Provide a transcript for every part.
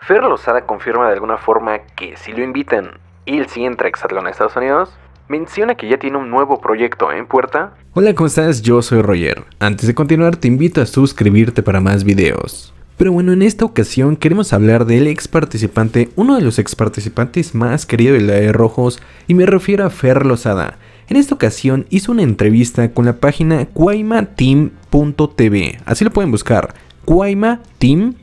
Fer Lozada confirma de alguna forma que si lo invitan y él sí entra a Exatlón en Estados Unidos, menciona que ya tiene un nuevo proyecto en puerta. Hola, ¿cómo estás? Yo soy Roger. Antes de continuar, te invito a suscribirte para más videos. Pero bueno, en esta ocasión queremos hablar del ex participante, uno de los ex participantes más querido de la de Rojos, y me refiero a Fer Lozada. En esta ocasión hizo una entrevista con la página tv. así lo pueden buscar, Team.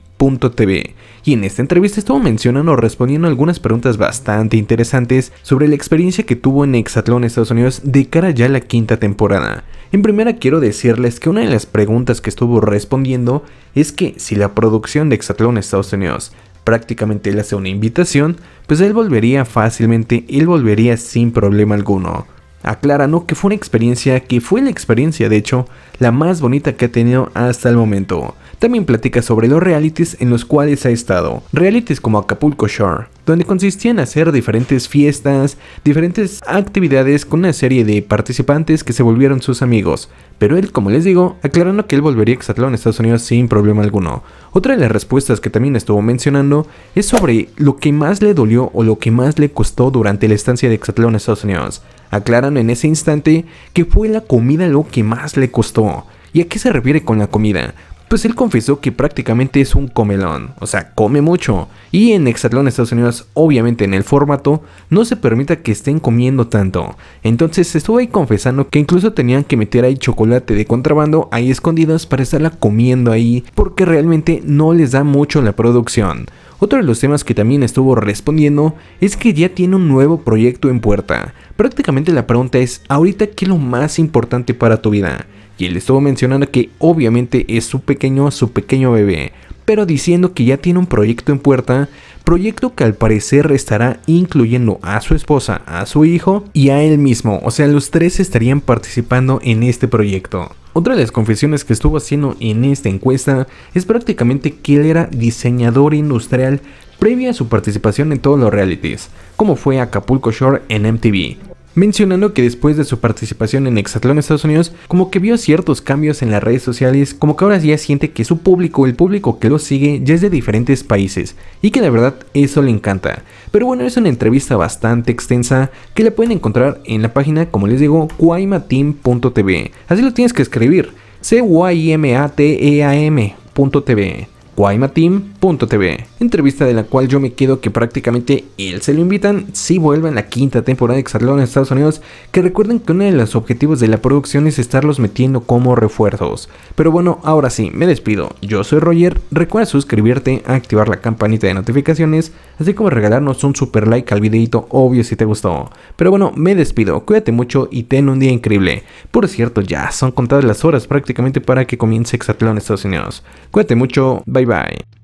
Y en esta entrevista estuvo mencionando o respondiendo algunas preguntas bastante interesantes sobre la experiencia que tuvo en Hexatlón Estados Unidos de cara ya a la quinta temporada. En primera quiero decirles que una de las preguntas que estuvo respondiendo es que si la producción de Hexatlón Estados Unidos prácticamente le hace una invitación, pues él volvería fácilmente, él volvería sin problema alguno aclara ¿no? que fue una experiencia que fue la experiencia de hecho la más bonita que ha tenido hasta el momento. También platica sobre los realities en los cuales ha estado, realities como Acapulco Shore, donde consistía en hacer diferentes fiestas, diferentes actividades con una serie de participantes que se volvieron sus amigos, pero él, como les digo, aclarando que él volvería a Exatlón Estados Unidos sin problema alguno. Otra de las respuestas que también estuvo mencionando es sobre lo que más le dolió o lo que más le costó durante la estancia de Exatlón Estados Unidos aclaran en ese instante que fue la comida lo que más le costó. ¿Y a qué se refiere con la comida? pues él confesó que prácticamente es un comelón, o sea, come mucho. Y en Exatlón Estados Unidos, obviamente en el formato, no se permita que estén comiendo tanto. Entonces estuvo ahí confesando que incluso tenían que meter ahí chocolate de contrabando ahí escondidos para estarla comiendo ahí, porque realmente no les da mucho la producción. Otro de los temas que también estuvo respondiendo es que ya tiene un nuevo proyecto en puerta. Prácticamente la pregunta es, ahorita, ¿qué es lo más importante para tu vida? Y le estuvo mencionando que obviamente es su pequeño, su pequeño bebé, pero diciendo que ya tiene un proyecto en puerta, proyecto que al parecer estará incluyendo a su esposa, a su hijo y a él mismo, o sea, los tres estarían participando en este proyecto. Otra de las confesiones que estuvo haciendo en esta encuesta es prácticamente que él era diseñador industrial previa a su participación en todos los realities, como fue Acapulco Shore en MTV, mencionando que después de su participación en Hexatlón Estados Unidos, como que vio ciertos cambios en las redes sociales, como que ahora ya siente que su público, el público que lo sigue, ya es de diferentes países, y que la verdad eso le encanta. Pero bueno, es una entrevista bastante extensa que la pueden encontrar en la página, como les digo, cuaimateam.tv. Así lo tienes que escribir, c y m a t e a -M guaymateam.tv. Entrevista de la cual yo me quedo que prácticamente él se lo invitan si vuelve en la quinta temporada de Exatlón en Estados Unidos, que recuerden que uno de los objetivos de la producción es estarlos metiendo como refuerzos. Pero bueno, ahora sí, me despido. Yo soy Roger, recuerda suscribirte, activar la campanita de notificaciones, así como regalarnos un super like al videito obvio si te gustó. Pero bueno, me despido, cuídate mucho y ten un día increíble. Por cierto, ya son contadas las horas prácticamente para que comience Exatlón Estados Unidos. Cuídate mucho, bye. Bye